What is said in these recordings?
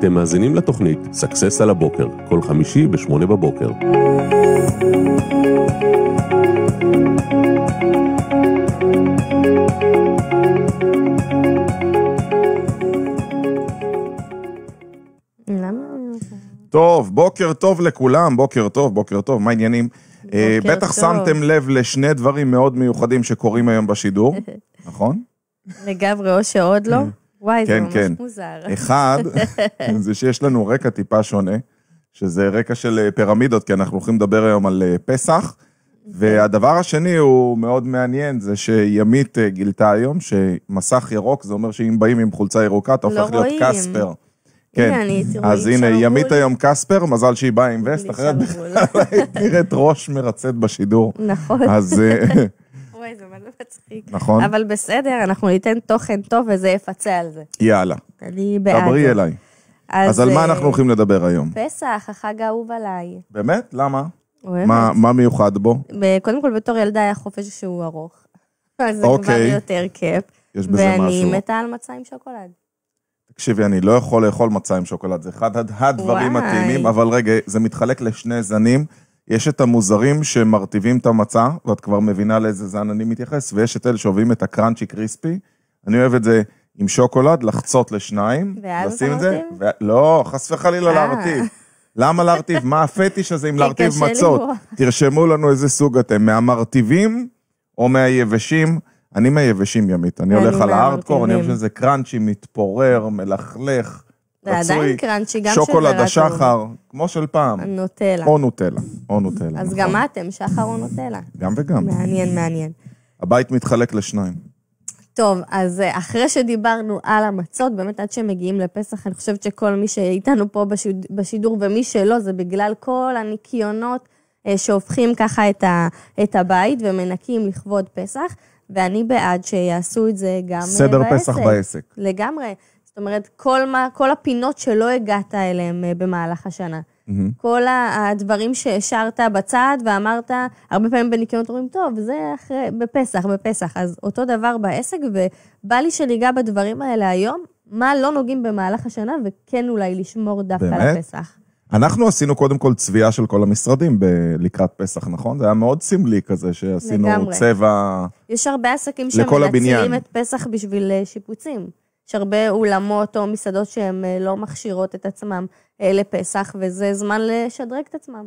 אתם מאזינים לתוכנית סאקסס על הבוקר, כל חמישי ב-8 בבוקר. טוב, בוקר טוב לכולם, בוקר טוב, בוקר טוב, מה העניינים? בוקר אה, בטח טוב. שמתם לב לשני דברים מאוד מיוחדים שקורים היום בשידור, נכון? לגמרי, או שעוד לא, כן. וואי, כן, זה ממש כן. מוזר. אחד, כן, זה שיש לנו רקע טיפה שונה, שזה רקע של אה, פירמידות, כי אנחנו הולכים לדבר היום על אה, פסח. והדבר השני הוא מאוד מעניין, זה שימית אה, גילתה היום שמסך ירוק, זה אומר שאם באים עם חולצה ירוקה, אתה לא הופך לא להיות קספר. כן, הנה, אז הנה, ימית היום קספר, מזל שהיא באה עם וסט, אחרת בכלל לא היא נראית ראש מרצת בשידור. נכון. אז וואי, אוקיי, זה מאוד מצחיק. נכון. אבל בסדר, אנחנו ניתן תוכן טוב וזה יפצה על זה. יאללה. אני בעד. דברי אליי. אז, אז על מה אה, אנחנו הולכים לדבר היום? פסח, החג האהוב עליי. באמת? למה? מה, מה מיוחד בו? קודם כל, בתור ילדה היה חופש שהוא ארוך. אז זה כבר אוקיי. יותר כיף. יש בזה משהו. ואני מתה על מצה עם שוקולד. תקשיבי, אני לא יכול לאכול מצה עם שוקולד, זה אחד הדברים הטעימים, אבל רגע, זה מתחלק לשני זנים. יש את המוזרים שמרטיבים את המצע, ואת כבר מבינה לאיזה זן אני מתייחס, ויש את אלה שאוהבים את הקראנצ'י קריספי. אני אוהב את זה עם שוקולד, לחצות לשניים, לשים את זה, ו... לא, חס וחלילה אה. להרטיב. למה להרטיב? מה הפטיש הזה עם להרטיב מצות? תרשמו לנו איזה סוג אתם, מהמרטיבים או מהיבשים? אני מהיבשים, ימית. אני הולך על הארדקור, אני חושב שזה קראנצ'י, מתפורר, מלכלך. זה עדיין קראנצ'י, גם של רטוב. שוקולד השחר, כמו של פעם. נוטלה. או נוטלה, או נוטלה. אז נכון. גם אתם, שחר או נוטלה. גם וגם. מעניין, מעניין. הבית מתחלק לשניים. טוב, אז אה, אחרי שדיברנו על המצות, באמת עד שמגיעים לפסח, אני חושבת שכל מי שאיתנו פה בשידור ומי שלא, זה בגלל כל הניקיונות אה, שהופכים ככה את, ה, את הבית ומנקים לכבוד פסח. ואני בעד שיעשו את זה גם סדר אה, בעסק. סדר פסח בעסק. לגמרי. אומרת, כל, מה, כל הפינות שלא הגעת אליהן אה, במהלך השנה. Mm-hmm. כל הדברים שהשארת בצד ואמרת, הרבה פעמים בניקיונות אומרים, טוב, זה אחרי, בפסח, בפסח. אז אותו דבר בעסק, ובא לי שניגע בדברים האלה היום, מה לא נוגעים במהלך השנה, וכן אולי לשמור דווקא באמת? לפסח. אנחנו עשינו קודם כל צביעה של כל המשרדים ב- לקראת פסח, נכון? זה היה מאוד סמלי כזה, שעשינו לגמרי. צבע... לכל הבניין. יש הרבה עסקים שמנצלים את פסח בשביל אה, שיפוצים. יש הרבה אולמות או מסעדות שהן אה, לא מכשירות את עצמם אה, לפסח, וזה זמן לשדרג את עצמם.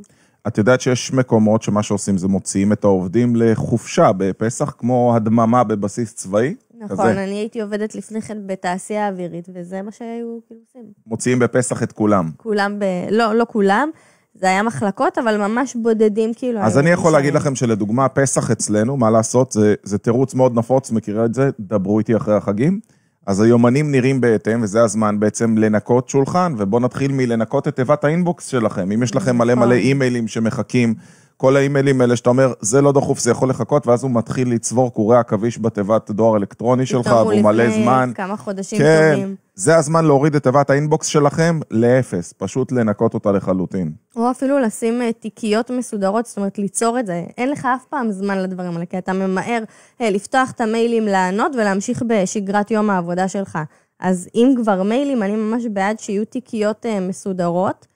את יודעת שיש מקומות שמה שעושים זה מוציאים את העובדים לחופשה בפסח, כמו הדממה בבסיס צבאי? נכון, כזה. אני הייתי עובדת לפני כן בתעשייה האווירית, וזה מה שהיו כאילו עושים. מוציאים בפסח את כולם. כולם ב... לא, לא כולם. זה היה מחלקות, אבל ממש בודדים כאילו. אז אני יכול להגיד לכם שלדוגמה, פסח אצלנו, מה לעשות, זה, זה תירוץ מאוד נפוץ, מכירה את זה? דברו איתי אחרי החגים. אז היומנים נראים בהתאם, וזה הזמן בעצם לנקות שולחן, ובואו נתחיל מלנקות את תיבת האינבוקס שלכם. אם יש לכם מלא נכון. מלא אימיילים שמחכים, כל האימיילים האלה שאתה אומר, זה לא דחוף, זה יכול לחכות, ואז הוא מתחיל לצבור קורי עכביש בתיבת דואר אלקטרוני שלך, והוא מלא זמן. התארו לפני כמה חודשים כן, טובים. זה הזמן להוריד את תיבת האינבוקס שלכם לאפס, פשוט לנקות אותה לחלוטין. או אפילו לשים אה, תיקיות מסודרות, זאת אומרת, ליצור את זה. אין לך אף פעם זמן לדברים האלה, כי אתה ממהר אה, לפתוח את המיילים, לענות ולהמשיך בשגרת יום העבודה שלך. אז אם כבר מיילים, אני ממש בעד שיהיו תיקיות אה, מסודרות,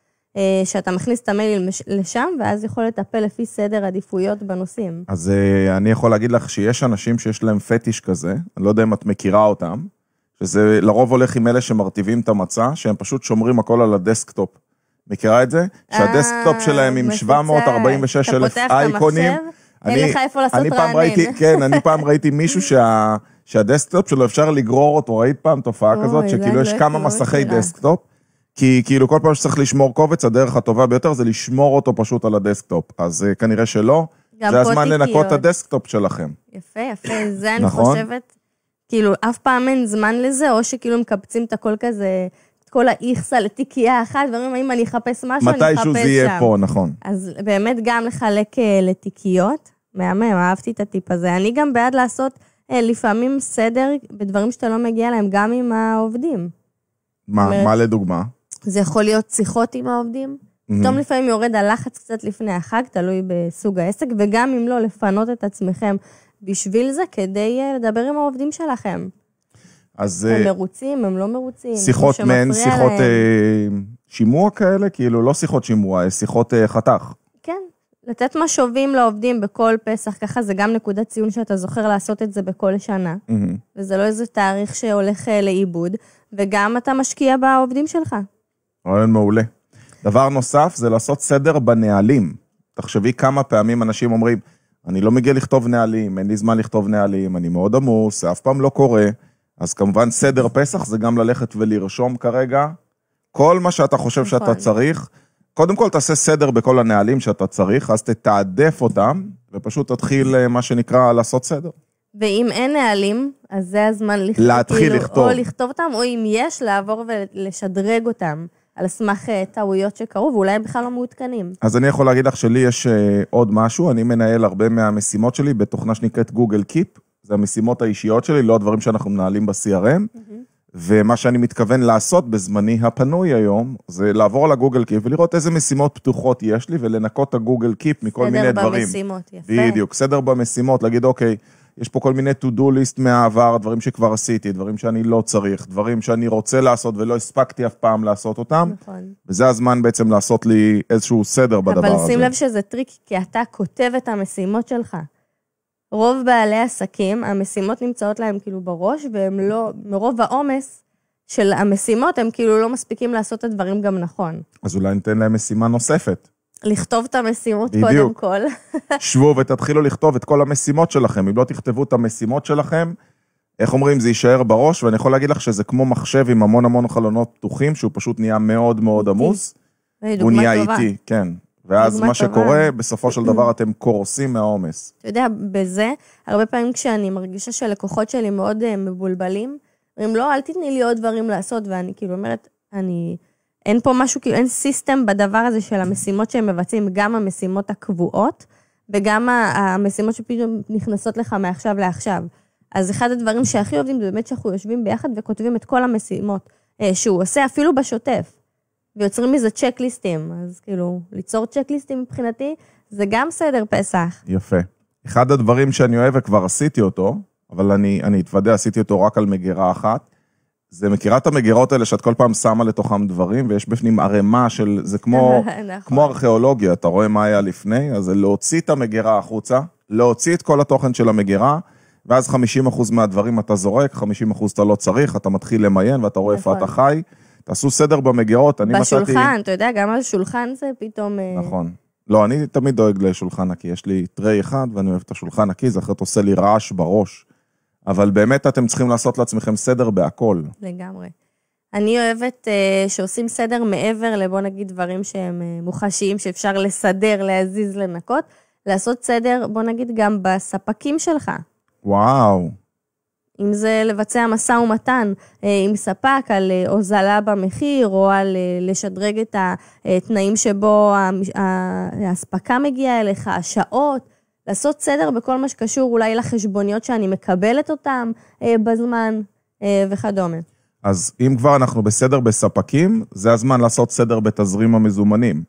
שאתה מכניס את המיילים לשם, ואז יכול לטפל לפי סדר עדיפויות בנושאים. אז אני יכול להגיד לך שיש אנשים שיש להם פטיש כזה, אני לא יודע אם את מכירה אותם. שזה לרוב הולך עם אלה שמרטיבים את המצע, שהם פשוט שומרים הכל על הדסקטופ. מכירה את זה? שהדסקטופ אה, שלהם עם 746 אלף אייקונים. אין לך איפה לעשות אני רענן. ראיתי, כן, אני פעם ראיתי מישהו שה... שהדסקטופ שלו אפשר לגרור אותו, ראית פעם תופעה אוי, כזאת, שכאילו יש לא כמה מסכי דסקטופ, כי כאילו כל פעם שצריך לשמור קובץ, הדרך הטובה ביותר זה לשמור אותו פשוט על הדסקטופ. אז אה, כנראה שלא, זה הזמן לנקות את הדסקטופ שלכם. יפה, יפה, זה אני נכון? חושבת כאילו, אף פעם אין זמן לזה, או שכאילו מקבצים את הכל כזה, את כל האיכסה לתיקייה אחת, ואומרים, אם אני אחפש משהו, אני אחפש שם. מתישהו זה יהיה פה, נכון. אז באמת גם לחלק אה, לתיקיות, מהמם, אהבתי את הטיפ הזה. אני גם בעד לעשות אה, לפעמים סדר בדברים שאתה לא מגיע להם, גם עם העובדים. מה, אומרת, מה לדוגמה? זה יכול להיות שיחות עם העובדים. פתאום mm-hmm. לפעמים יורד הלחץ קצת לפני החג, תלוי בסוג העסק, וגם אם לא, לפנות את עצמכם בשביל זה, כדי אה, לדבר עם העובדים שלכם. אז... הם אה, מרוצים, הם לא מרוצים. שיחות מעין שיחות להם. אה, שימוע כאלה? כאילו, לא שיחות שימוע, שיחות חתך. כן, לתת משובים לעובדים בכל פסח, ככה זה גם נקודת ציון שאתה זוכר לעשות את זה בכל שנה, mm-hmm. וזה לא איזה תאריך שהולך לאיבוד, וגם אתה משקיע בעובדים שלך. רעיון מעולה. דבר נוסף זה לעשות סדר בנהלים. תחשבי כמה פעמים אנשים אומרים, אני לא מגיע לכתוב נהלים, אין לי זמן לכתוב נהלים, אני מאוד עמוס, זה אף פעם לא קורה. אז כמובן סדר פסח זה גם ללכת ולרשום כרגע כל מה שאתה חושב נכון. שאתה צריך. קודם כל תעשה סדר בכל הנהלים שאתה צריך, אז תתעדף אותם, ופשוט תתחיל אה, מה שנקרא לעשות סדר. ואם אין נהלים, אז זה הזמן לכתוב. להתחיל כאילו, לכתוב. או לכתוב אותם, או אם יש, לעבור ולשדרג אותם. על סמך אה, טעויות שקרו, ואולי הם בכלל לא מעודכנים. אז אני יכול להגיד לך שלי יש אה, עוד משהו, אני מנהל הרבה מהמשימות שלי בתוכנה שנקראת גוגל קיפ, זה המשימות האישיות שלי, לא הדברים שאנחנו מנהלים ב-CRM. ומה שאני מתכוון לעשות בזמני הפנוי היום, זה לעבור על הגוגל קיפ ולראות איזה משימות פתוחות יש לי ולנקות את הגוגל קיפ מכל מיני במשימות, דברים. סדר במשימות, יפה. בדיוק, סדר במשימות, להגיד, אוקיי, יש פה כל מיני to-do list מהעבר, דברים שכבר עשיתי, דברים שאני לא צריך, דברים שאני רוצה לעשות ולא הספקתי אף פעם לעשות אותם. נכון. וזה הזמן בעצם לעשות לי איזשהו סדר בדבר הזה. אבל שים לב שזה טריק, כי אתה כותב את המשימות שלך. רוב בעלי עסקים, המשימות נמצאות להם כאילו בראש, והם לא, מרוב העומס של המשימות, הם כאילו לא מספיקים לעשות את הדברים גם נכון. אז אולי ניתן להם משימה נוספת. לכתוב את המשימות בדיוק. קודם כל. שבו ותתחילו לכתוב את כל המשימות שלכם. אם לא תכתבו את המשימות שלכם, איך אומרים, זה יישאר בראש, ואני יכול להגיד לך שזה כמו מחשב עם המון המון חלונות פתוחים, שהוא פשוט נהיה מאוד מאוד עמוס. הוא נהיה איטי, כן. ואז מה שקורה, בסופו של דבר אתם קורסים מהעומס. אתה יודע, בזה, הרבה פעמים כשאני מרגישה שהלקוחות שלי מאוד אה, מבולבלים, אומרים, לא, אל תתני לי עוד דברים לעשות, ואני כאילו אומרת, אני אין פה משהו, כאילו אין סיסטם בדבר הזה של המשימות שהם מבצעים, גם המשימות הקבועות וגם המשימות שפתאום נכנסות לך מעכשיו לעכשיו. אז אחד הדברים שהכי עובדים זה באמת שאנחנו יושבים ביחד וכותבים את כל המשימות אה, שהוא עושה, אפילו בשוטף, ויוצרים מזה צ'קליסטים. אז כאילו, ליצור צ'קליסטים מבחינתי, זה גם סדר פסח. יפה. אחד הדברים שאני אוהב וכבר עשיתי אותו, אבל אני, אני אתוודה, עשיתי אותו רק על מגירה אחת, זה מכירה את המגירות האלה שאת כל פעם שמה לתוכם דברים, ויש בפנים ערימה של, זה כמו, נכון. כמו ארכיאולוגיה, אתה רואה מה היה לפני, אז זה להוציא את המגירה החוצה, להוציא את כל התוכן של המגירה, ואז 50% מהדברים אתה זורק, 50% אתה לא צריך, אתה מתחיל למיין ואתה רואה נכון. איפה אתה חי. תעשו סדר במגירות, אני בשולחן, מצאתי... בשולחן, אתה יודע, גם על שולחן זה פתאום... אה, נכון. לא, אני תמיד דואג לשולחן נקי, יש לי טרי אחד ואני אוהב את השולחן נקי, זה אחרת עושה לי רעש בראש. אבל באמת אתם צריכים לעשות לעצמכם סדר בהכל. לגמרי. אני אוהבת uh, שעושים סדר מעבר לבוא נגיד דברים שהם uh, מוחשיים, שאפשר לסדר, להזיז, לנקות, לעשות סדר, בוא נגיד, גם בספקים שלך. וואו. אם זה לבצע משא ומתן אה, עם ספק על הוזלה במחיר, או על לשדרג את התנאים שבו האספקה מגיעה אליך, השעות. לעשות סדר בכל מה שקשור אולי לחשבוניות שאני מקבלת אותן אה, בזמן אה, וכדומה. אז אם כבר אנחנו בסדר בספקים, זה הזמן לעשות סדר בתזרים המזומנים.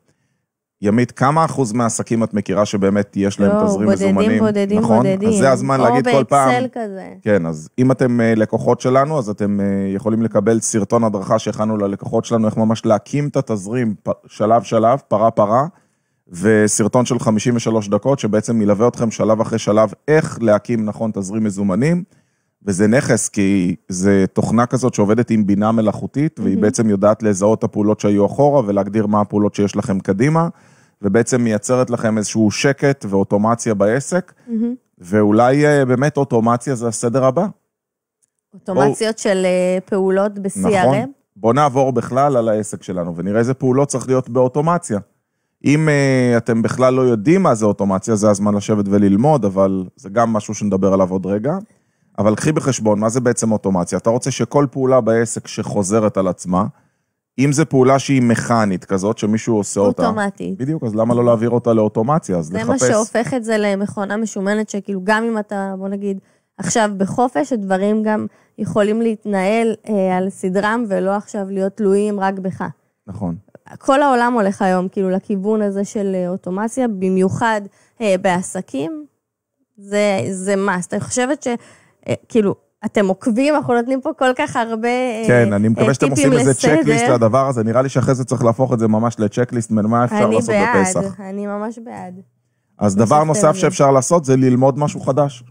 ימית, כמה אחוז מהעסקים את מכירה שבאמת יש להם לא, תזרים בודדים, מזומנים? בודדים, בודדים, נכון? בודדים, בודדים. אז זה הזמן להגיד כל פעם. או באקסל כזה. כן, אז אם אתם אה, לקוחות שלנו, אז אתם אה, יכולים לקבל סרטון הדרכה שהכנו ללקוחות שלנו, איך ממש להקים את התזרים שלב-שלב, פרה-פרה. וסרטון של 53 דקות, שבעצם מלווה אתכם שלב אחרי שלב איך להקים נכון תזרים מזומנים. וזה נכס, כי זו תוכנה כזאת שעובדת עם בינה מלאכותית, mm-hmm. והיא בעצם יודעת לזהות את הפעולות שהיו אחורה ולהגדיר מה הפעולות שיש לכם קדימה, ובעצם מייצרת לכם איזשהו שקט ואוטומציה בעסק, mm-hmm. ואולי אה, באמת אוטומציה זה הסדר הבא. אוטומציות או... של אה, פעולות ב-CRM? נכון. בוא נעבור בכלל על העסק שלנו ונראה איזה פעולות צריך להיות באוטומציה. אם אה, אתם בכלל לא יודעים מה זה אוטומציה, זה הזמן לשבת וללמוד, אבל זה גם משהו שנדבר עליו עוד רגע. אבל קחי בחשבון, מה זה בעצם אוטומציה? אתה רוצה שכל פעולה בעסק שחוזרת על עצמה, אם זו פעולה שהיא מכנית כזאת, שמישהו עושה אוטומטית. אותה... אוטומטית. בדיוק, אז למה לא להעביר אותה לאוטומציה? אז זה לחפש... זה מה שהופך את זה למכונה משומנת, שכאילו גם אם אתה, בוא נגיד, עכשיו בחופש, הדברים גם יכולים להתנהל אה, על סדרם, ולא עכשיו להיות תלויים רק בך. נכון. כל העולם הולך היום כאילו לכיוון הזה של אה, אוטומציה, במיוחד אה, בעסקים. זה, זה must. אני חושבת ש... אה, כאילו, אתם עוקבים, אנחנו נותנים פה כל כך הרבה טיפים אה, לסדר. כן, אני מקווה אה, שאתם עושים איזה צ'קליסט לדבר הזה. נראה לי שאחרי זה צריך להפוך את זה ממש לצ'קליסט, מה אפשר לעשות בעד, בפסח. אני בעד, אני ממש בעד. אז דבר נוסף שאפשר לעשות זה ללמוד משהו חדש.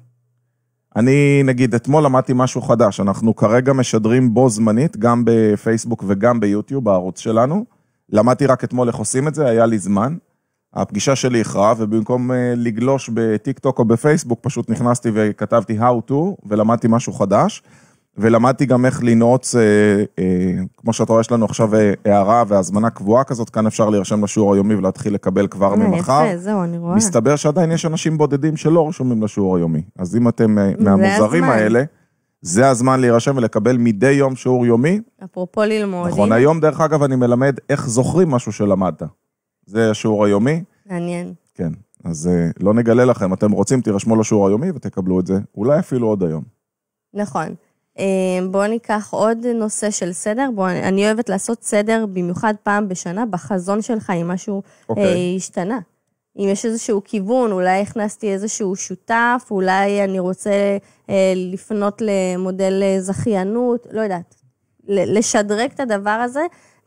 אני, נגיד, אתמול למדתי משהו חדש, אנחנו כרגע משדרים בו זמנית, גם בפייסבוק וגם ביוטיוב, בערוץ שלנו. למדתי רק אתמול איך עושים את זה, היה לי זמן. הפגישה שלי הכרעה, ובמקום אה, לגלוש בטיק טוק או בפייסבוק, פשוט נכנסתי וכתבתי How to, ולמדתי משהו חדש. ולמדתי גם איך לנעוץ, אה, אה, כמו שאתה רואה, יש לנו עכשיו אה, הערה והזמנה קבועה כזאת, כאן אפשר להירשם לשיעור היומי ולהתחיל לקבל כבר אה, ממחר. יפה, אה, זהו, אני רואה. מסתבר שעדיין יש אנשים בודדים שלא רשומים לשיעור היומי. אז אם אתם אה, מהמוזרים הזמן. האלה, זה הזמן להירשם ולקבל מדי יום שיעור יומי. אפרופו ללמוד. נכון, היום דרך אגב אני מלמד איך זוכרים משהו שלמדת. זה השיעור היומי. מעניין. כן, אז אה, לא נגלה לכם, אתם רוצים, תירשמו לשיעור היומי ותקבלו את זה, אולי אפילו עוד היום. נכון. אמ, בואו ניקח עוד נושא של סדר. בואו, אני אוהבת לעשות סדר במיוחד פעם בשנה בחזון שלך, אם משהו okay. אה, אוקיי. השתנה. אם יש איזשהו כיוון, אולי הכנסתי איזשהו שותף, אולי אני רוצה אה, לפנות למודל אה, זכיינות, לא יודעת. לשדרג את הדבר הזה,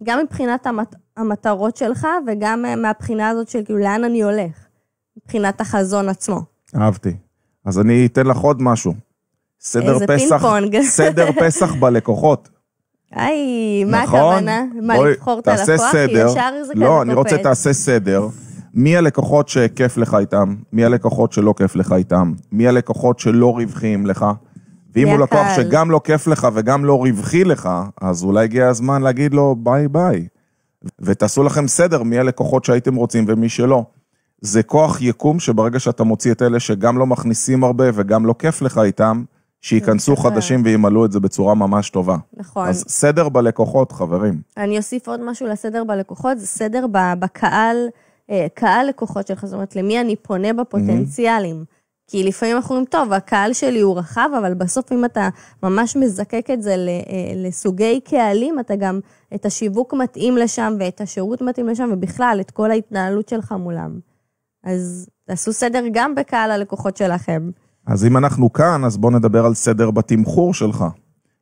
גם מבחינת המט... המטרות שלך וגם אה, מהבחינה הזאת של כאילו לאן אני הולך, מבחינת החזון עצמו. אהבתי. אז אני אתן לך עוד משהו. סדר פסח, סדר פסח בלקוחות. היי, מה נכון? הכוונה? מה, לבחור את הלקוח? כי ישר זה כזה קופץ. לא, אני רוצה תעשה סדר. מי הלקוחות שכיף לך איתם? מי הלקוחות שלא כיף לך איתם? מי הלקוחות שלא רווחיים לך? ואם הוא לקוח שגם לא כיף לך וגם לא רווחי לך, אז אולי הגיע הזמן להגיד לו ביי ביי. ותעשו לכם סדר מי הלקוחות שהייתם רוצים ומי שלא. זה כוח יקום שברגע שאתה מוציא את אלה שגם לא מכניסים הרבה וגם לא כיף לך איתם, שייכנסו כן, חדשים כן. וימלאו את זה בצורה ממש טובה. נכון. אז סדר בלקוחות, חברים. אני אוסיף עוד משהו לסדר בלקוחות, זה סדר בקהל, אה, קהל לקוחות שלך, זאת אומרת, למי אני פונה בפוטנציאלים. Mm-hmm. כי לפעמים אנחנו אומרים, טוב, הקהל שלי הוא רחב, אבל בסוף אם אתה ממש מזקק את זה אה, לסוגי קהלים, אתה גם את השיווק מתאים לשם, ואת השירות מתאים לשם, ובכלל, את כל ההתנהלות שלך מולם. אז תעשו סדר גם בקהל הלקוחות שלכם. אז אם אנחנו כאן, אז בואו נדבר על סדר בתמחור שלך.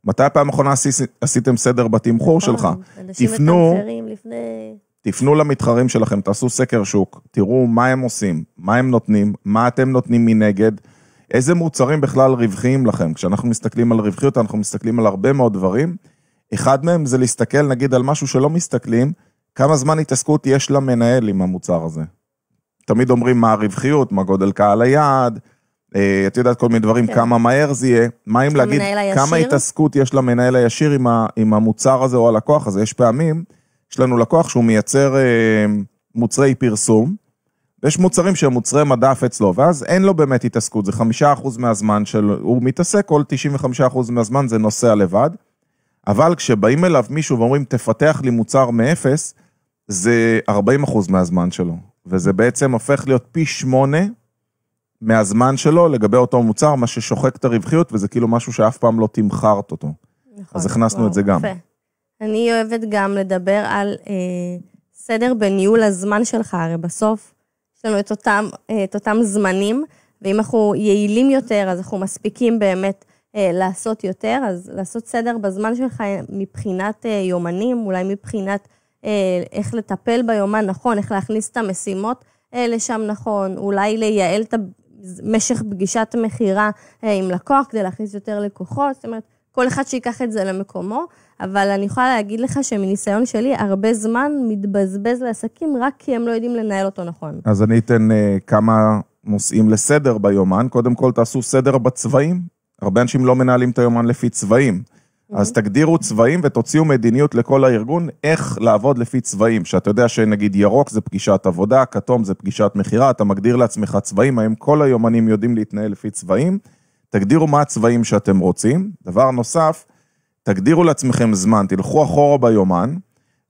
מתי הפעם האחרונה עשיתם סדר בתמחור שלך? תפנו, לפני... תפנו למתחרים שלכם, תעשו סקר שוק, תראו מה הם עושים, מה הם נותנים, מה אתם נותנים מנגד, איזה מוצרים בכלל רווחיים לכם. כשאנחנו מסתכלים על רווחיות, אנחנו מסתכלים על הרבה מאוד דברים. אחד מהם זה להסתכל, נגיד, על משהו שלא מסתכלים, כמה זמן התעסקות יש למנהל עם המוצר הזה. תמיד אומרים מה הרווחיות, מה גודל קהל היעד, אה, את יודעת כל מיני דברים, כן. כמה מהר זה יהיה, מה אם להגיד, כמה התעסקות יש למנהל הישיר עם, ה, עם המוצר הזה או הלקוח הזה, יש פעמים, יש לנו לקוח שהוא מייצר אה, מוצרי פרסום, ויש מוצרים שהם מוצרי מדף אצלו, ואז אין לו באמת התעסקות, זה חמישה אחוז מהזמן שהוא מתעסק, כל 95 אחוז מהזמן זה נוסע לבד, אבל כשבאים אליו מישהו ואומרים, תפתח לי מוצר מאפס, זה 40 אחוז מהזמן שלו, וזה בעצם הופך להיות פי שמונה מהזמן שלו לגבי אותו מוצר, מה ששוחק את הרווחיות, וזה כאילו משהו שאף פעם לא תמכרת אותו. נכון. אז הכנסנו וואו, את זה גם. יפה. אני אוהבת גם לדבר על אה, סדר בניהול הזמן שלך, הרי בסוף יש לנו את אותם, אה, את אותם זמנים, ואם אנחנו יעילים יותר, אז אנחנו מספיקים באמת אה, לעשות יותר, אז לעשות סדר בזמן שלך מבחינת אה, יומנים, אולי מבחינת אה, איך לטפל ביומן נכון, איך להכניס את המשימות. אה, לשם נכון, אולי לייעל את משך פגישת מכירה אה, עם לקוח כדי להכניס יותר לקוחות, זאת אומרת, כל אחד שיקח את זה למקומו, אבל אני יכולה להגיד לך שמניסיון שלי, הרבה זמן מתבזבז לעסקים רק כי הם לא יודעים לנהל אותו נכון. אז אני אתן uh, כמה נושאים לסדר ביומן. קודם כל, תעשו סדר בצבעים. הרבה אנשים לא מנהלים את היומן לפי צבעים. אז mm-hmm. תגדירו צבעים ותוציאו מדיניות לכל הארגון איך לעבוד לפי צבעים. שאתה יודע שנגיד ירוק זה פגישת עבודה, כתום זה פגישת מכירה, אתה מגדיר לעצמך צבעים, האם כל היומנים יודעים להתנהל לפי צבעים? תגדירו מה הצבעים שאתם רוצים. דבר נוסף, תגדירו לעצמכם זמן, תלכו אחורה ביומן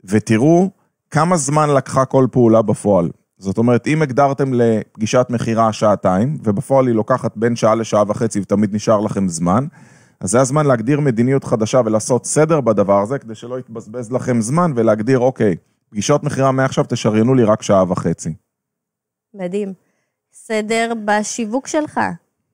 ותראו כמה זמן לקחה כל פעולה בפועל. זאת אומרת, אם הגדרתם לפגישת מכירה שעתיים, ובפועל היא לוקחת בין שעה לשעה וחצי ותמיד נשאר לכם זמן, אז זה הזמן להגדיר מדיניות חדשה ולעשות סדר בדבר הזה, כדי שלא יתבזבז לכם זמן ולהגדיר, אוקיי, פגישות מכירה מעכשיו תשריינו לי רק שעה וחצי. מדהים. סדר בשיווק שלך.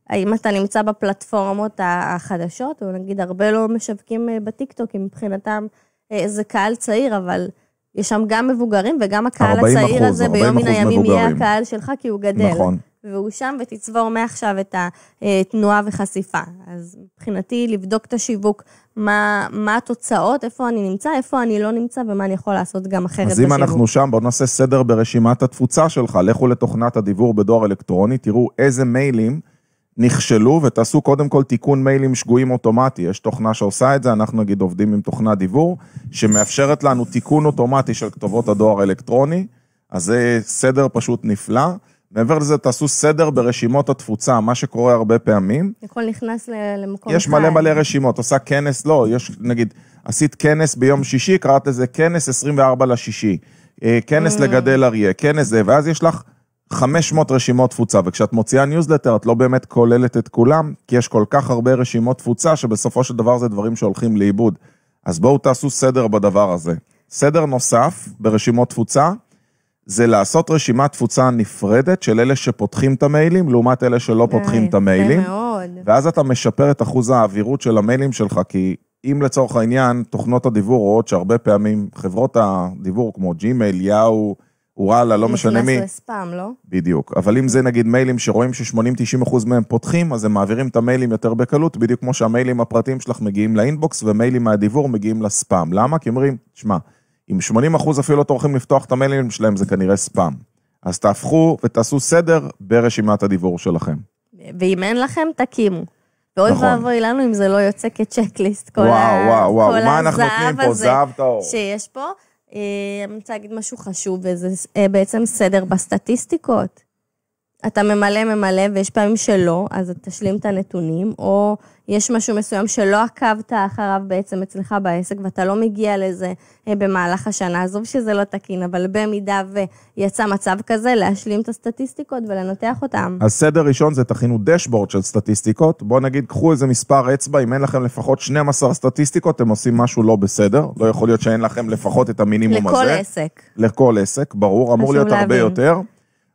האם אתה נמצא בפלטפורמות החדשות, או נגיד הרבה לא משווקים אה, בטיקטוק, כי מבחינתם אה, זה קהל צעיר, אבל יש שם גם מבוגרים, וגם הקהל הצעיר אחוז, הזה ביום מן הימים יהיה הקהל שלך, כי הוא גדל. נכון. והוא שם ותצבור מעכשיו את התנועה וחשיפה. אז מבחינתי לבדוק את השיווק, מה, מה התוצאות, איפה אני נמצא, איפה אני לא נמצא ומה אני יכול לעשות גם אחרת בשיווק. אז אם בשיווק. אנחנו שם, בואו נעשה סדר ברשימת התפוצה שלך. לכו לתוכנת הדיבור בדואר אלקטרוני, תראו איזה מיילים נכשלו ותעשו קודם כל תיקון מיילים שגויים אוטומטי. יש תוכנה שעושה את זה, אנחנו נגיד עובדים עם תוכנת דיבור, שמאפשרת לנו תיקון אוטומטי של כתובות הדואר האלקטרוני, אז זה סדר פשוט נפלא. מעבר לזה, תעשו סדר ברשימות התפוצה, מה שקורה הרבה פעמים. הכל נכנס למקום אחד. יש מלא מלא רשימות, עושה כנס, לא, יש, נגיד, עשית כנס ביום שישי, קראת לזה כנס 24 לשישי. אה, כנס mm. לגדל אריה, כנס זה, ואז יש לך 500 רשימות תפוצה, וכשאת מוציאה ניוזלטר, את לא באמת כוללת את כולם, כי יש כל כך הרבה רשימות תפוצה, שבסופו של דבר זה דברים שהולכים לאיבוד. אז בואו תעשו סדר בדבר הזה. סדר נוסף ברשימות תפוצה, זה לעשות רשימת תפוצה נפרדת של אלה שפותחים את המיילים, לעומת אלה שלא פותחים אה, את המיילים. זה מאוד. ואז אתה משפר את אחוז האווירות של המיילים שלך, כי אם לצורך העניין, תוכנות הדיבור רואות שהרבה פעמים חברות הדיבור, כמו ג'ימייל, יאו, וואלה, לא משנה מי. נכנס לספאם, לא? בדיוק. אבל אם זה נגיד מיילים שרואים ש-80-90% מהם פותחים, אז הם מעבירים את המיילים יותר בקלות, בדיוק כמו שהמיילים הפרטיים שלך מגיעים לאינבוקס, ומיילים מהדיבור מגיעים לספאם. למה? כי אומרים, תשמע, אם 80% אפילו לא טורחים לפתוח את המיילים שלהם, זה כנראה ספאם. אז תהפכו ותעשו סדר ברשימת הדיבור שלכם. ואם אין לכם, תקימו. ואוי נכון. ואבוי לנו אם זה לא יוצא כצ'קליסט, כל, וואו, ה... וואו, וואו. כל מה אנחנו נותנים פה, זהב טהור. שיש פה. אה, אני רוצה להגיד משהו חשוב, וזה אה, בעצם סדר בסטטיסטיקות. אתה ממלא, ממלא, ויש פעמים שלא, אז תשלים את הנתונים, או יש משהו מסוים שלא עקבת אחריו בעצם אצלך בעסק, ואתה לא מגיע לזה אה, במהלך השנה. עזוב שזה לא תקין, אבל במידה ויצא מצב כזה, להשלים את הסטטיסטיקות ולנתח אותן. אז סדר ראשון זה תכינו דשבורד של סטטיסטיקות. בואו נגיד, קחו איזה מספר אצבע, אם אין לכם לפחות 12 סטטיסטיקות, אתם עושים משהו לא בסדר. לא יכול להיות שאין לכם לפחות את המינימום לכל הזה. לכל עסק. לכל עסק, ברור, אמור להיות להבין. הרבה יותר.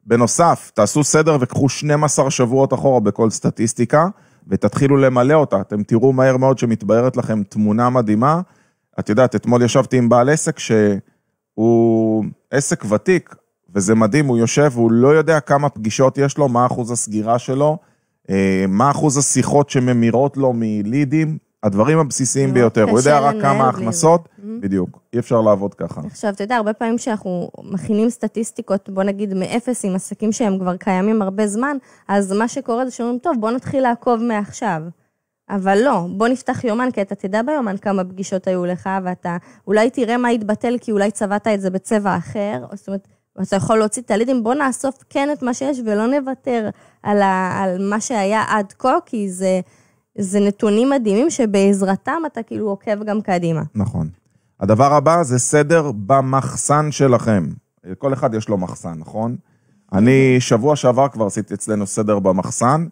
בנוסף, תעשו סדר וקחו 12 שבועות אחורה בכל סטטיסטיקה, ותתחילו למלא אותה. אתם תראו מהר מאוד שמתבהרת לכם תמונה מדהימה. את יודעת, אתמול ישבתי עם בעל עסק שהוא עסק ותיק, וזה מדהים, הוא יושב, הוא לא יודע כמה פגישות יש לו, מה אחוז הסגירה שלו, אה, מה אחוז השיחות שממירות לו מלידים, הדברים הבסיסיים ביותר, הוא יודע רק כמה הכנסות, mm-hmm. בדיוק, אי אפשר לעבוד ככה. עכשיו, אתה יודע, הרבה פעמים כשאנחנו מכינים סטטיסטיקות, בוא נגיד מאפס, עם עסקים שהם כבר קיימים הרבה זמן, אז מה שקורה זה שאומרים, טוב, בוא נתחיל לעקוב מעכשיו. אבל לא, בוא נפתח יומן, כי אתה תדע ביומן כמה פגישות היו לך, ואתה אולי תראה מה התבטל, כי אולי צבעת את זה בצבע אחר, זאת אומרת, אתה יכול להוציא את הלידים, בוא נאסוף כן את מה שיש ולא נוותר על, ה, על מה שהיה עד כה, כי זה... זה נתונים מדהימים שבעזרתם אתה כאילו עוקב גם קדימה. נכון. הדבר הבא זה סדר במחסן שלכם. כל אחד יש לו מחסן, נכון? אני שבוע שעבר כבר עשיתי אצלנו סדר במחסן,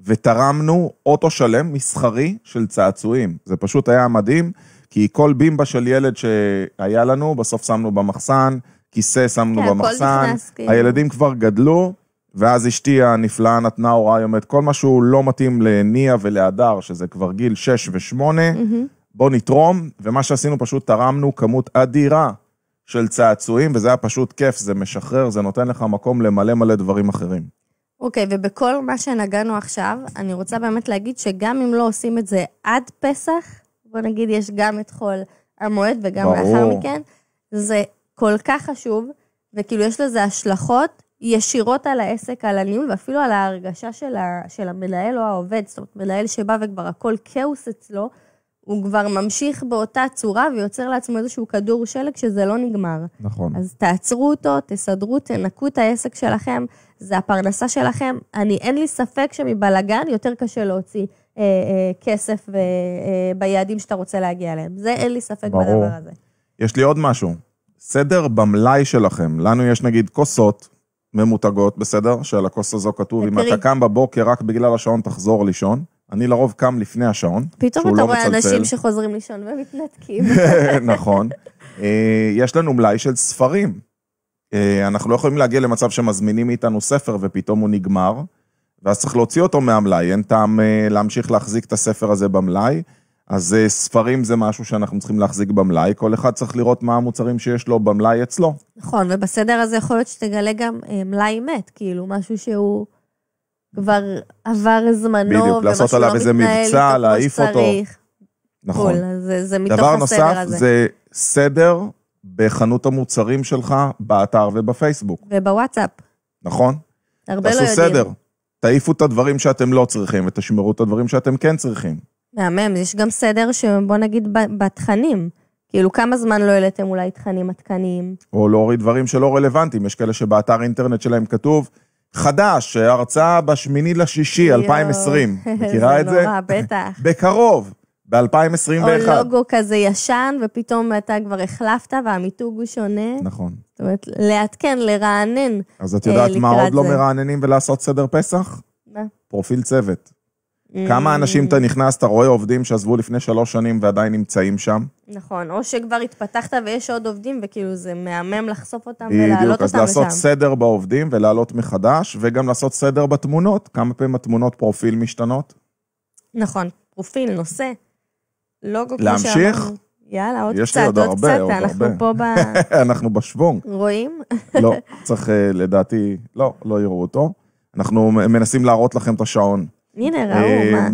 ותרמנו אוטו שלם מסחרי של צעצועים. זה פשוט היה מדהים, כי כל בימבה של ילד שהיה לנו, בסוף שמנו במחסן, כיסא שמנו כן, במחסן. כאילו. הילדים כבר גדלו, ואז אשתי הנפלאה נתנה הוראה היא אומרת, כל מה שהוא לא מתאים לניה ולהדר, שזה כבר גיל 6 ו-8, mm-hmm. בוא נתרום, ומה שעשינו פשוט תרמנו כמות אדירה של צעצועים, וזה היה פשוט כיף, זה משחרר, זה נותן לך מקום למלא מלא דברים אחרים. אוקיי, okay, ובכל מה שנגענו עכשיו, אני רוצה באמת להגיד שגם אם לא עושים את זה עד פסח, בוא נגיד יש גם את חול המועד וגם ברור. לאחר מכן, זה כל כך חשוב, וכאילו יש לזה השלכות ישירות על העסק, על הניהול, ואפילו על ההרגשה של, ה, של המנהל או העובד. זאת אומרת, מנהל שבא וכבר הכל כאוס אצלו, הוא כבר ממשיך באותה צורה ויוצר לעצמו איזשהו כדור שלג שזה לא נגמר. נכון. אז תעצרו אותו, תסדרו, תנקו את העסק שלכם, זה הפרנסה שלכם. אני, אין לי ספק שמבלגן יותר קשה להוציא אה, אה, כסף אה, אה, ביעדים שאתה רוצה להגיע אליהם. זה אין לי ספק ברור. בדבר הזה. יש לי עוד משהו. סדר במלאי שלכם. לנו יש נגיד כוסות, ממותגות, בסדר? שעל הכוס הזו כתוב, אם אתה קם בבוקר רק בגלל השעון תחזור לישון. אני לרוב קם לפני השעון, פתאום אתה לא רואה מצלצל. אנשים שחוזרים לישון ומתנתקים. נכון. אה, יש לנו מלאי של ספרים. אה, אנחנו לא יכולים להגיע למצב שמזמינים מאיתנו ספר ופתאום הוא נגמר, ואז צריך להוציא אותו מהמלאי, אין טעם אה, להמשיך להחזיק את הספר הזה במלאי. אז אה, ספרים זה משהו שאנחנו צריכים להחזיק במלאי, כל אחד צריך לראות מה המוצרים שיש לו במלאי אצלו. נכון, ובסדר הזה יכול להיות שתגלה גם אה, מלאי מת, כאילו, משהו שהוא כבר עבר זמנו, בדיוק, לעשות לא עליו איזה מבצע, להעיף אותו. נכון. בול, זה מתוך הסדר נוסף, הזה. דבר נוסף זה סדר בחנות המוצרים שלך, באתר ובפייסבוק. ובוואטסאפ. נכון. הרבה לא יודעים. תעשו סדר, תעיפו את הדברים שאתם לא צריכים ותשמרו את הדברים שאתם כן צריכים. מהמם, יש גם סדר שבוא נגיד בתכנים. כאילו, כמה זמן לא העליתם אולי תכנים עדכניים? או להוריד דברים שלא רלוונטיים. יש כאלה שבאתר אינטרנט שלהם כתוב, חדש, הרצאה בשמיני לשישי 2020. מכירה את זה? זה נורא, בטח. בקרוב, ב-2021. או לוגו כזה ישן, ופתאום אתה כבר החלפת והמיתוג הוא שונה. נכון. זאת אומרת, לעדכן, לרענן. אז את יודעת אה, מה עוד לא זה. לא מרעננים ולעשות סדר פסח? מה? פרופיל צוות. כמה אנשים אתה נכנס, אתה רואה עובדים שעזבו לפני שלוש שנים ועדיין נמצאים שם? נכון, או שכבר התפתחת ויש עוד עובדים, וכאילו זה מהמם לחשוף אותם ולהעלות אותם לשם. בדיוק, אז לעשות סדר בעובדים ולהעלות מחדש, וגם לעשות סדר בתמונות. כמה פעמים התמונות פרופיל משתנות? נכון, פרופיל, נושא, לוגו, כמו שאמרנו. להמשיך? יאללה, עוד יש קצת, לי עוד, עוד הרבה, קצת, עוד אנחנו הרבה. פה ב... אנחנו בשוונג. רואים? לא, צריך אה, לדעתי, לא, לא יראו אותו. אנחנו מנסים להראות לכם את השעון. הנה, אה, ראו, מה?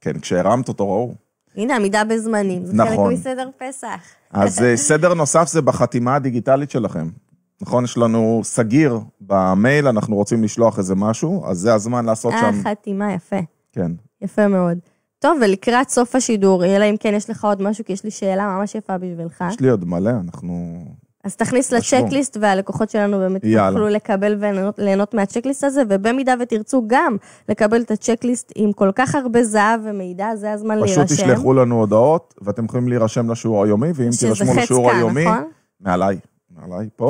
כן, כשהרמת אותו ראו. הנה, עמידה בזמנים. זה חלק נכון. מסדר פסח. אז אה, סדר נוסף זה בחתימה הדיגיטלית שלכם. נכון, יש לנו סגיר במייל, אנחנו רוצים לשלוח איזה משהו, אז זה הזמן לעשות אה, שם... אה, חתימה, יפה. כן. יפה מאוד. טוב, ולקראת סוף השידור, אלא אם כן יש לך עוד משהו, כי יש לי שאלה ממש יפה בשבילך. יש לי עוד מלא, אנחנו... אז תכניס לצ'קליסט, והלקוחות שלנו באמת יוכלו לקבל וליהנות מהצ'קליסט הזה, ובמידה ותרצו גם לקבל את הצ'קליסט עם כל כך הרבה זהב ומידע, זה הזמן פשוט להירשם. פשוט תשלחו לנו הודעות, ואתם יכולים להירשם לשיעור היומי, ואם תירשמו לשיעור כאן, היומי, נכון? מעליי, מעליי פה.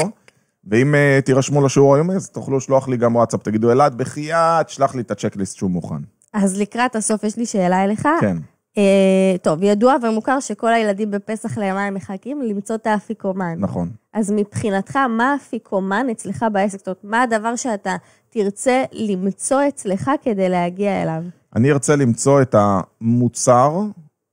ואם uh, תירשמו לשיעור היומי, אז תוכלו לשלוח לי גם וואטסאפ, תגידו, אלעד, בחייאת, שלח לי את הצ'קליסט שהוא מוכן. אז לקראת הסוף יש לי שאלה אליך. כן. אה, טוב, ידוע ומוכר שכל הילדים בפסח לימיים מחכים למצוא את האפיקומן. נכון. אז מבחינתך, מה האפיקומן אצלך בעסק? זאת אומרת, מה הדבר שאתה תרצה למצוא אצלך כדי להגיע אליו? אני ארצה למצוא את המוצר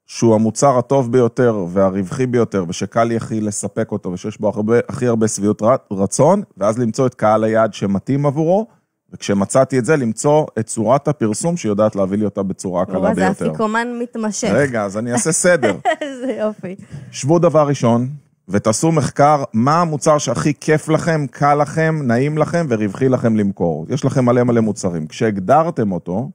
שהוא המוצר הטוב ביותר והרווחי ביותר, ושקל יחי לספק אותו, ושיש בו הרבה, הכי הרבה שביעות רצון, ואז למצוא את קהל היעד שמתאים עבורו. וכשמצאתי את זה, למצוא את צורת הפרסום שיודעת להביא לי אותה בצורה הקלה ביותר. זה אפיקומן מתמשך. רגע, אז אני אעשה סדר. איזה יופי. שבו דבר ראשון, ותעשו מחקר מה המוצר שהכי כיף לכם, קל לכם, נעים לכם ורווחי לכם למכור. יש לכם מלא מלא מוצרים. כשהגדרתם אותו,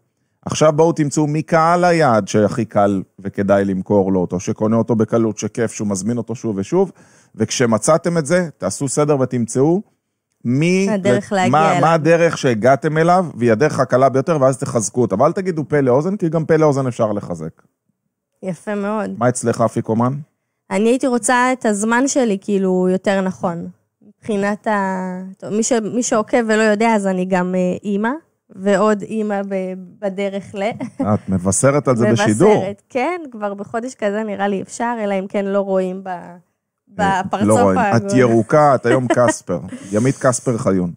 עכשיו בואו תמצאו מי קהל היעד שהכי קל וכדאי למכור לו אותו, שקונה אותו בקלות, שכיף, שהוא מזמין אותו שוב ושוב, וכשמצאתם את זה, תעשו סדר ותמצאו. מי... הדרך ו... להגיע מה, אליו. מה הדרך שהגעתם אליו, והיא הדרך הקלה ביותר, ואז תחזקו אותה. אבל אל תגידו פה לאוזן, כי גם פה לאוזן אפשר לחזק. יפה מאוד. מה אצלך, אפיקומן? אני הייתי רוצה את הזמן שלי, כאילו, יותר נכון. מבחינת ה... טוב, מי, ש... מי שעוקב ולא יודע, אז אני גם אה, אימא, ועוד אימא ב... בדרך ל... את מבשרת על זה מבשרת, בשידור. מבשרת, כן, כבר בחודש כזה נראה לי אפשר, אלא אם כן לא רואים ב... בפרצוף לא רואים. את ירוקה, את היום קספר. ימית קספר חיון.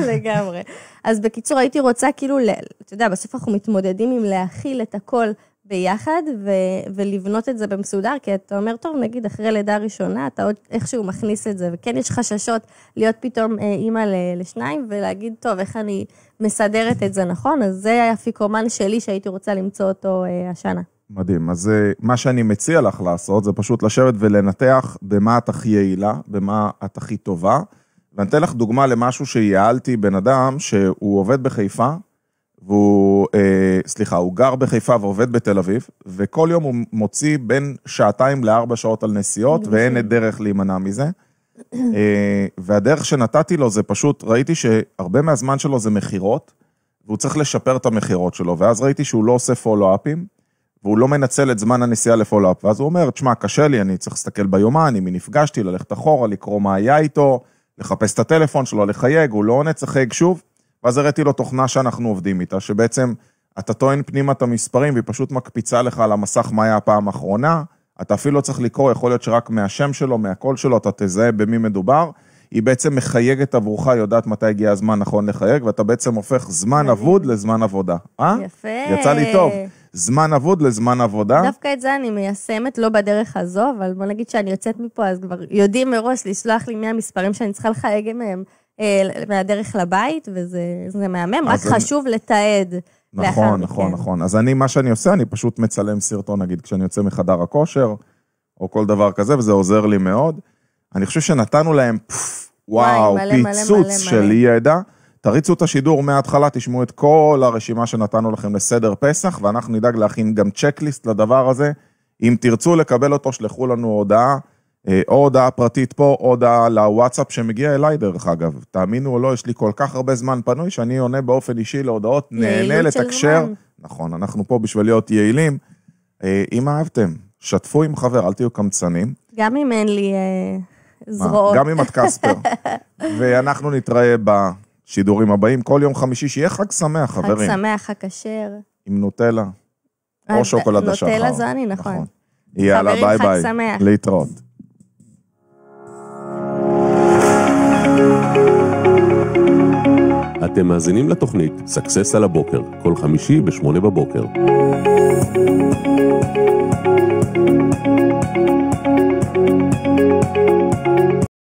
לגמרי. אז בקיצור, הייתי רוצה כאילו, אתה יודע, בסוף אנחנו מתמודדים עם להכיל את הכל ביחד ו- ולבנות את זה במסודר, כי אתה אומר, טוב, נגיד אחרי לידה ראשונה, אתה עוד איכשהו מכניס את זה, וכן יש חששות להיות פתאום אה, אימא ל- לשניים, ולהגיד, טוב, איך אני מסדרת את זה נכון? אז זה האפיקומן שלי שהייתי רוצה למצוא אותו אה, השנה. מדהים. אז אה, מה שאני מציע לך לעשות, זה פשוט לשבת ולנתח במה את הכי יעילה, במה את הכי טובה. ואני אתן לך דוגמה למשהו שיעלתי בן אדם שהוא עובד בחיפה, והוא, אה, סליחה, הוא גר בחיפה ועובד בתל אביב, וכל יום הוא מוציא בין שעתיים לארבע שעות על נסיעות, ואין את דרך להימנע מזה. אה, והדרך שנתתי לו זה פשוט, ראיתי שהרבה מהזמן שלו זה מכירות, והוא צריך לשפר את המכירות שלו, ואז ראיתי שהוא לא עושה פולו-אפים. והוא לא מנצל את זמן הנסיעה לפולאפ, ואז הוא אומר, תשמע, קשה לי, אני צריך להסתכל ביומן, עם מי נפגשתי, ללכת אחורה, לקרוא מה היה איתו, לחפש את הטלפון שלו, לחייג, הוא לא עונה, צריך לחייג שוב, ואז הראיתי לו תוכנה שאנחנו עובדים איתה, שבעצם אתה טוען פנימה את המספרים, והיא פשוט מקפיצה לך על המסך מה היה הפעם האחרונה, אתה אפילו לא צריך לקרוא, יכול להיות שרק מהשם שלו, מהקול שלו, אתה תזהה במי מדובר. היא בעצם מחייגת עבורך, יודעת מתי הגיע הזמן נכון לחייג, ואתה בעצם הופך זמן אבוד לזמן עבודה. אה? יפה. יצא לי טוב. זמן עבוד לזמן עבודה. דווקא את זה אני מיישמת, לא בדרך הזו, אבל בוא נגיד שאני יוצאת מפה, אז כבר יודעים מראש לשלוח לי מהמספרים שאני צריכה לחייג מהם אה, מהדרך לבית, וזה מהמם, רק אני... חשוב לתעד. נכון, נכון, מכן. נכון, נכון. אז אני, מה שאני עושה, אני פשוט מצלם סרטון, נגיד, כשאני יוצא מחדר הכושר, או כל דבר כזה, וזה עוזר לי מאוד. אני חושב שנתנו להם, פפפ, וואו, וואי, מלא, פיצוץ מלא, מלא, של ידע. תריצו את השידור מההתחלה, תשמעו את כל הרשימה שנתנו לכם לסדר פסח, ואנחנו נדאג להכין גם צ'קליסט לדבר הזה. אם תרצו לקבל אותו, שלחו לנו הודעה, אה, או הודעה פרטית פה, או הודעה לוואטסאפ שמגיע אליי דרך אגב. תאמינו או לא, יש לי כל כך הרבה זמן פנוי, שאני עונה באופן אישי להודעות, נהנה לתקשר. נכון, אנחנו פה בשביל להיות יעילים. אה, אם אהבתם, שתפו עם חבר, אל תהיו קמצנים. גם אם אין לי אה, זרועות. גם אם את קספר. ואנחנו נתראה ב... השידורים הבאים. כל יום חמישי, שיהיה חג שמח, חג חברים. חג שמח, חג כשר. עם נוטלה. או אה, שוקולד השחר. נוטלה זו אני, נכון. נכון. יאללה, ביי ביי. חברים, חג שמח. להתראות. אתם מאזינים לתוכנית סקסס על הבוקר, כל חמישי ב-8 בבוקר. thank you